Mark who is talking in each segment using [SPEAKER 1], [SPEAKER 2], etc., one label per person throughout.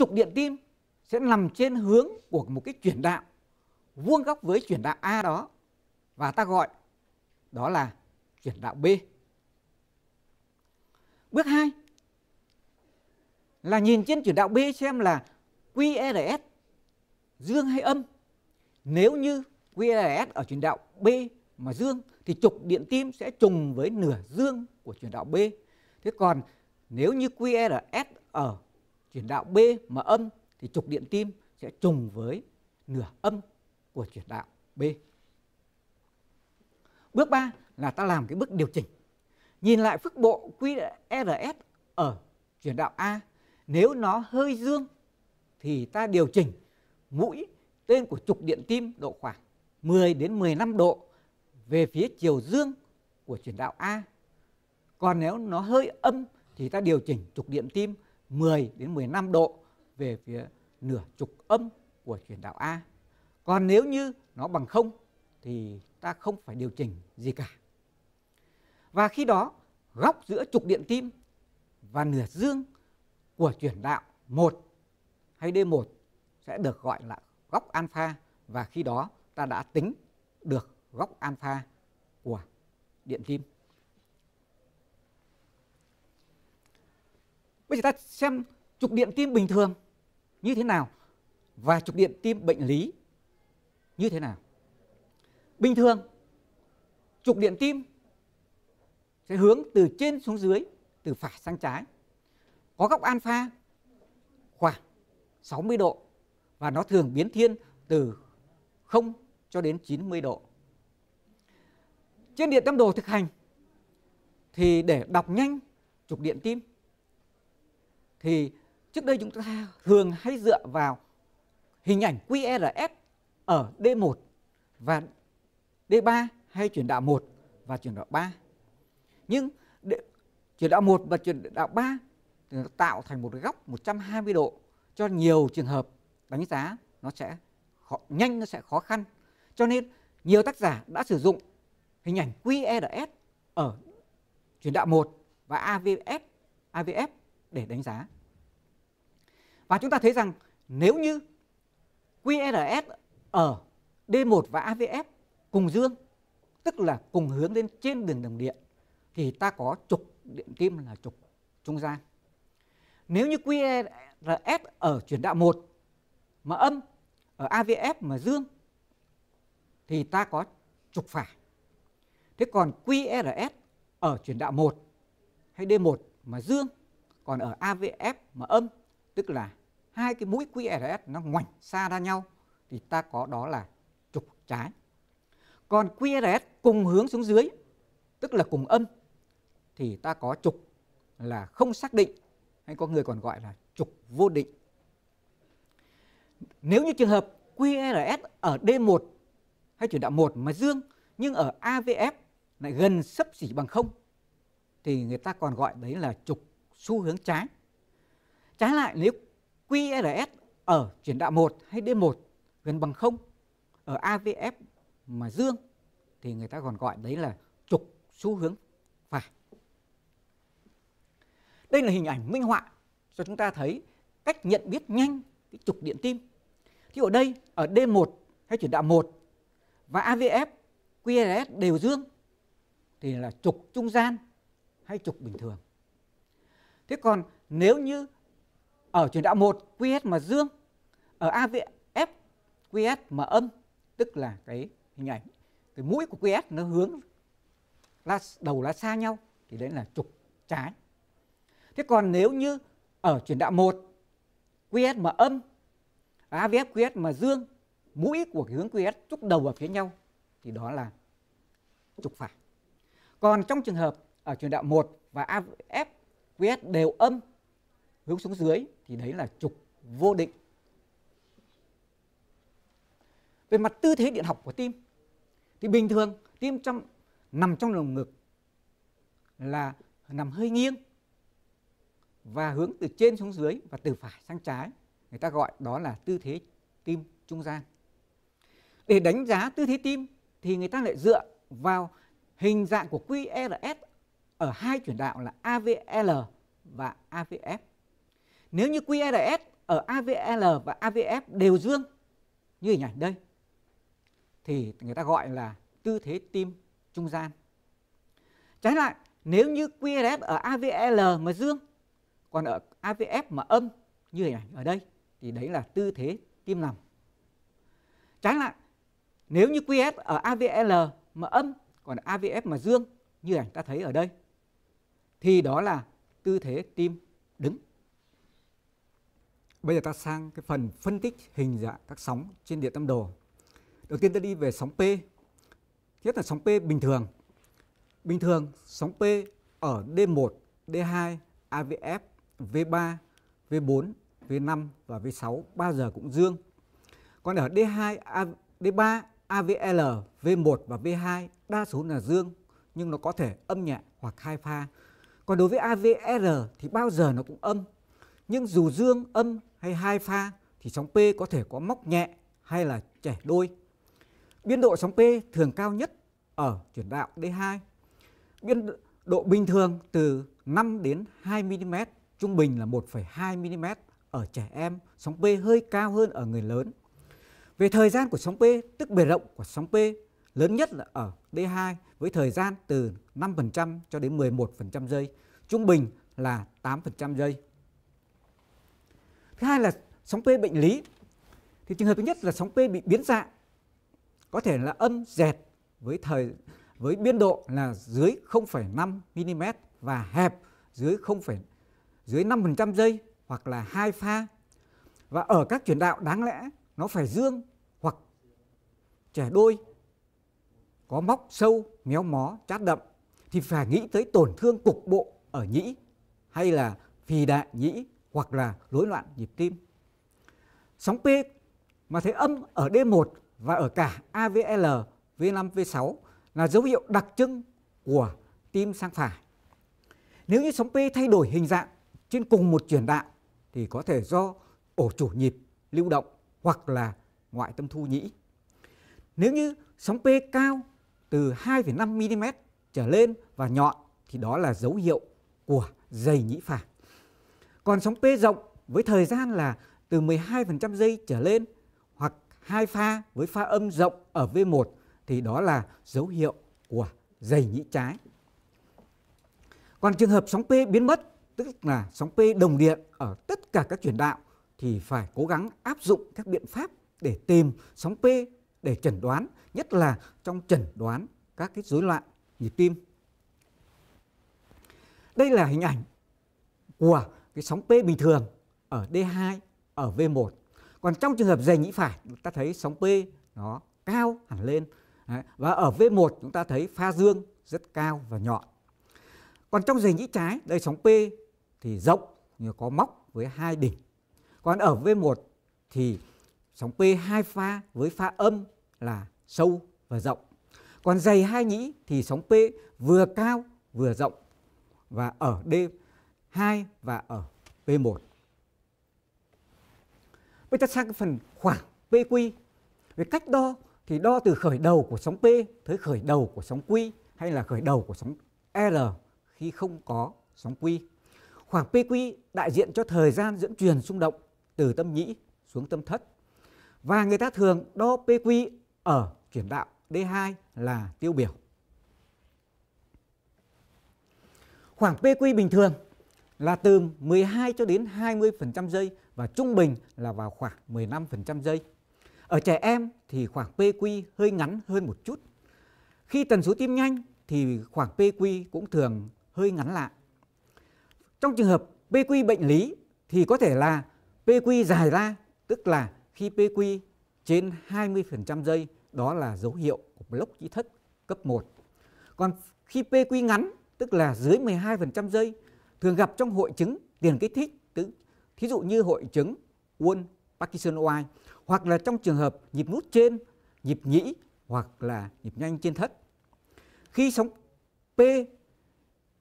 [SPEAKER 1] trục điện tim sẽ nằm trên hướng của một cái chuyển đạo vuông góc với chuyển đạo A đó và ta gọi đó là chuyển đạo B. Bước 2 là nhìn trên chuyển đạo B xem là QRS dương hay âm. Nếu như QRS ở chuyển đạo B mà dương thì trục điện tim sẽ trùng với nửa dương của chuyển đạo B. Thế còn nếu như QRS ở chuyển đạo B mà âm thì trục điện tim sẽ trùng với nửa âm của chuyển đạo B. Bước 3 là ta làm cái bước điều chỉnh. Nhìn lại phức bộ QRS ở chuyển đạo A, nếu nó hơi dương thì ta điều chỉnh mũi tên của trục điện tim độ khoảng 10 đến 15 độ về phía chiều dương của chuyển đạo A. Còn nếu nó hơi âm thì ta điều chỉnh trục điện tim 10 đến 15 độ về phía nửa trục âm của chuyển đạo A. Còn nếu như nó bằng không thì ta không phải điều chỉnh gì cả. Và khi đó góc giữa trục điện tim và nửa dương của chuyển đạo 1 hay D1 sẽ được gọi là góc alpha và khi đó ta đã tính được góc alpha của điện tim. bây giờ ta xem trục điện tim bình thường như thế nào và trục điện tim bệnh lý như thế nào bình thường trục điện tim sẽ hướng từ trên xuống dưới từ phải sang trái có góc alpha khoảng 60 độ và nó thường biến thiên từ 0 cho đến 90 độ. Trên điện tâm đồ thực hành thì để đọc nhanh trục điện tim thì trước đây chúng ta thường hay dựa vào hình ảnh QRS ở D1 và D3 hay chuyển đạo 1 và chuyển đạo 3. Nhưng chuyển đạo 1 và chuyển đạo 3 nó tạo thành một góc 120 độ cho nhiều trường hợp đánh giá nó sẽ khó, nhanh nó sẽ khó khăn. Cho nên nhiều tác giả đã sử dụng hình ảnh QRS ở chuyển đạo 1 và AVS AVF để đánh giá. Và chúng ta thấy rằng nếu như QRS ở D1 và AVF cùng dương, tức là cùng hướng lên trên đường đồng điện, thì ta có trục điện kim là trục trung gian. Nếu như QRS ở chuyển đạo 1 mà âm, ở AVF mà dương, thì ta có trục phải. Thế còn QRS ở chuyển đạo 1 hay D1 mà dương còn ở AVF mà âm tức là hai cái mũi QRS nó ngoảnh xa ra nhau thì ta có đó là trục trái còn QRS cùng hướng xuống dưới tức là cùng âm thì ta có trục là không xác định hay có người còn gọi là trục vô định nếu như trường hợp QRS ở D1 hay chuyển đạo 1 mà dương nhưng ở AVF lại gần sấp xỉ bằng không thì người ta còn gọi đấy là trục xu hướng trái. Trái lại nếu QRS ở chuyển đạo 1 hay D1 gần bằng 0 ở AVF mà dương thì người ta còn gọi đấy là trục xu hướng phải. Đây là hình ảnh minh họa cho chúng ta thấy cách nhận biết nhanh cái trục điện tim. Thì ở đây ở D1 hay chuyển đạo 1 và AVF, QRS đều dương thì là trục trung gian hay trục bình thường thế còn nếu như ở truyền đạo 1 QS mà dương ở AVF QS mà âm tức là cái hình ảnh cái mũi của QS nó hướng là đầu là xa nhau thì đấy là trục trái. Thế còn nếu như ở truyền đạo 1 QS mà âm AVF QS mà dương mũi của cái hướng QS trúc đầu vào phía nhau thì đó là trục phải. Còn trong trường hợp ở truyền đạo 1 và af QS đều âm hướng xuống dưới thì đấy là trục vô định. Về mặt tư thế điện học của tim thì bình thường tim trong nằm trong lồng ngực là nằm hơi nghiêng và hướng từ trên xuống dưới và từ phải sang trái. Người ta gọi đó là tư thế tim trung gian. Để đánh giá tư thế tim thì người ta lại dựa vào hình dạng của QRS e ở hai chuyển đạo là AVL và AVF. Nếu như QRS ở AVL và AVF đều dương như hình ảnh đây thì người ta gọi là tư thế tim trung gian. Trái lại, nếu như QRS ở AVL mà dương còn ở AVF mà âm như hình ảnh ở đây thì đấy là tư thế tim nằm. Trái lại, nếu như QS ở AVL mà âm còn AVF mà dương như ảnh ta thấy ở đây thì đó là tư thế tim đứng. Bây giờ ta sang cái phần phân tích hình dạng các sóng trên điện tâm đồ. Đầu tiên ta đi về sóng P. Nhất là sóng P bình thường. Bình thường sóng P ở D1, D2, AVF, V3, V4, V5 và V6 bao giờ cũng dương. Còn ở D2, D3, AVL, V1 và V2 đa số là dương nhưng nó có thể âm nhẹ hoặc hai pha còn đối với AVR thì bao giờ nó cũng âm. Nhưng dù dương, âm hay hai pha thì sóng P có thể có móc nhẹ hay là trẻ đôi. Biên độ sóng P thường cao nhất ở chuyển đạo D2. Biên độ bình thường từ 5 đến 2 mm, trung bình là 1,2 mm ở trẻ em, sóng P hơi cao hơn ở người lớn. Về thời gian của sóng P, tức bề rộng của sóng P lớn nhất là ở D2 với thời gian từ 5% cho đến 11% giây, trung bình là 8% giây. Thứ hai là sóng P bệnh lý. Thì trường hợp thứ nhất là sóng P bị biến dạng, có thể là âm dẹt với thời với biên độ là dưới 0,5 mm và hẹp dưới 0, dưới 5% giây hoặc là hai pha. Và ở các chuyển đạo đáng lẽ nó phải dương hoặc trẻ đôi có móc sâu, méo mó, chát đậm thì phải nghĩ tới tổn thương cục bộ ở nhĩ hay là phì đại nhĩ hoặc là rối loạn nhịp tim. Sóng P mà thấy âm ở D1 và ở cả AVL, V5, V6 là dấu hiệu đặc trưng của tim sang phải. Nếu như sóng P thay đổi hình dạng trên cùng một chuyển đạo thì có thể do ổ chủ nhịp lưu động hoặc là ngoại tâm thu nhĩ. Nếu như sóng P cao từ 2,5 mm trở lên và nhọn thì đó là dấu hiệu của dày nhĩ phải. Còn sóng P rộng với thời gian là từ 12% giây trở lên hoặc hai pha với pha âm rộng ở V1 thì đó là dấu hiệu của dày nhĩ trái. Còn trường hợp sóng P biến mất, tức là sóng P đồng điện ở tất cả các chuyển đạo thì phải cố gắng áp dụng các biện pháp để tìm sóng P để chẩn đoán, nhất là trong chẩn đoán các cái rối loạn nhịp tim. Đây là hình ảnh của cái sóng P bình thường ở D2, ở V1. Còn trong trường hợp dày nhĩ phải, chúng ta thấy sóng P nó cao hẳn lên. Và ở V1 chúng ta thấy pha dương rất cao và nhọn. Còn trong dày nhĩ trái, đây sóng P thì rộng, như có móc với hai đỉnh. Còn ở V1 thì sóng P hai pha với pha âm là sâu và rộng. Còn dày hai nhĩ thì sóng P vừa cao vừa rộng và ở D2 và ở P1. Bây ta sang cái phần khoảng PQ. Về cách đo thì đo từ khởi đầu của sóng P tới khởi đầu của sóng Q hay là khởi đầu của sóng R khi không có sóng Q. Khoảng PQ đại diện cho thời gian dẫn truyền xung động từ tâm nhĩ xuống tâm thất. Và người ta thường đo PQ ở chuyển đạo D2 là tiêu biểu. Khoảng PQ bình thường là từ 12 cho đến 20% giây và trung bình là vào khoảng 15% giây. Ở trẻ em thì khoảng PQ hơi ngắn hơn một chút. Khi tần số tim nhanh thì khoảng PQ cũng thường hơi ngắn lại. Trong trường hợp PQ bệnh lý thì có thể là PQ dài ra, tức là khi PQ trên 20% giây đó là dấu hiệu của block trí thức cấp 1. Còn khi PQ ngắn tức là dưới 12% giây thường gặp trong hội chứng tiền kích thích tức thí dụ như hội chứng Wall Parkinson White hoặc là trong trường hợp nhịp nút trên, nhịp nhĩ hoặc là nhịp nhanh trên thất. Khi sóng P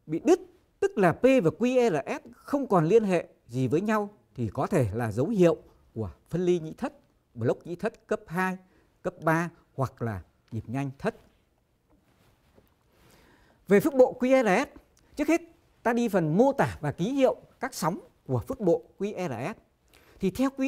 [SPEAKER 1] bị đứt tức là P và QRS e không còn liên hệ gì với nhau thì có thể là dấu hiệu của phân ly nhĩ thất, block nhĩ thất cấp 2, cấp 3 hoặc là nhịp nhanh thất. Về phức bộ QRS, trước hết ta đi phần mô tả và ký hiệu các sóng của phức bộ QRS. Thì theo quy